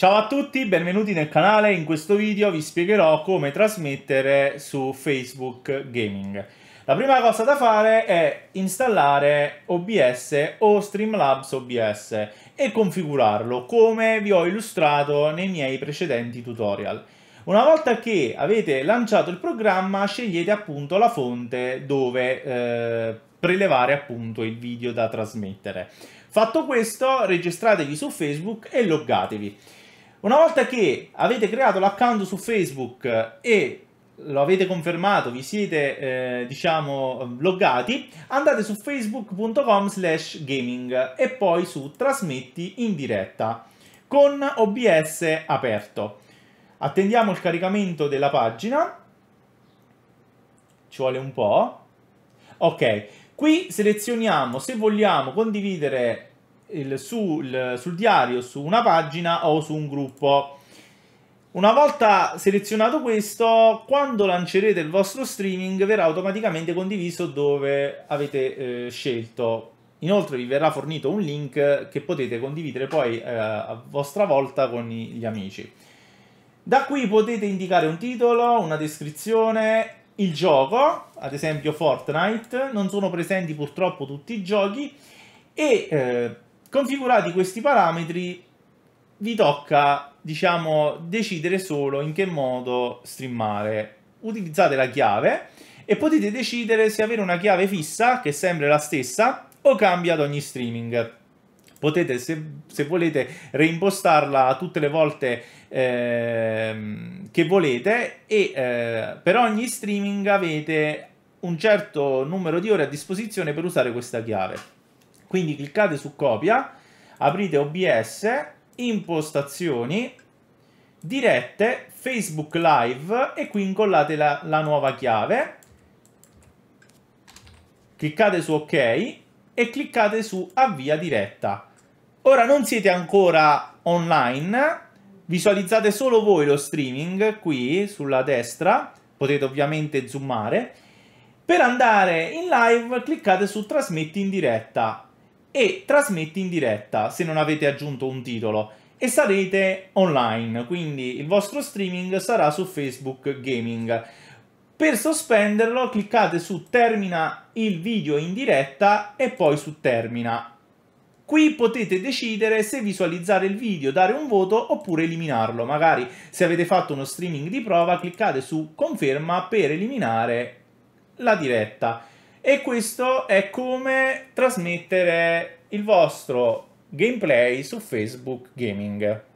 Ciao a tutti, benvenuti nel canale. In questo video vi spiegherò come trasmettere su Facebook Gaming. La prima cosa da fare è installare OBS o Streamlabs OBS e configurarlo come vi ho illustrato nei miei precedenti tutorial. Una volta che avete lanciato il programma scegliete appunto la fonte dove eh, prelevare appunto il video da trasmettere. Fatto questo registratevi su Facebook e loggatevi. Una volta che avete creato l'account su Facebook eh, e lo avete confermato, vi siete eh, diciamo loggati, andate su facebook.com slash gaming e poi su trasmetti in diretta con OBS aperto. Attendiamo il caricamento della pagina, ci vuole un po'. Ok, qui selezioniamo se vogliamo condividere il, sul, sul diario, su una pagina o su un gruppo. Una volta selezionato questo, quando lancerete il vostro streaming verrà automaticamente condiviso dove avete eh, scelto. Inoltre vi verrà fornito un link che potete condividere poi eh, a vostra volta con gli amici. Da qui potete indicare un titolo, una descrizione, il gioco, ad esempio Fortnite, non sono presenti purtroppo tutti i giochi e eh, Configurati questi parametri, vi tocca, diciamo, decidere solo in che modo streamare. Utilizzate la chiave e potete decidere se avere una chiave fissa, che è sempre la stessa, o cambia ad ogni streaming. Potete, se, se volete, reimpostarla tutte le volte eh, che volete e eh, per ogni streaming avete un certo numero di ore a disposizione per usare questa chiave. Quindi cliccate su copia, aprite OBS, impostazioni, dirette, Facebook Live e qui incollate la, la nuova chiave. Cliccate su ok e cliccate su avvia diretta. Ora non siete ancora online, visualizzate solo voi lo streaming qui sulla destra, potete ovviamente zoomare. Per andare in live cliccate su trasmetti in diretta e trasmetti in diretta se non avete aggiunto un titolo e sarete online, quindi il vostro streaming sarà su Facebook Gaming. Per sospenderlo cliccate su termina il video in diretta e poi su termina. Qui potete decidere se visualizzare il video, dare un voto oppure eliminarlo. Magari se avete fatto uno streaming di prova cliccate su conferma per eliminare la diretta. E questo è come trasmettere il vostro gameplay su Facebook Gaming.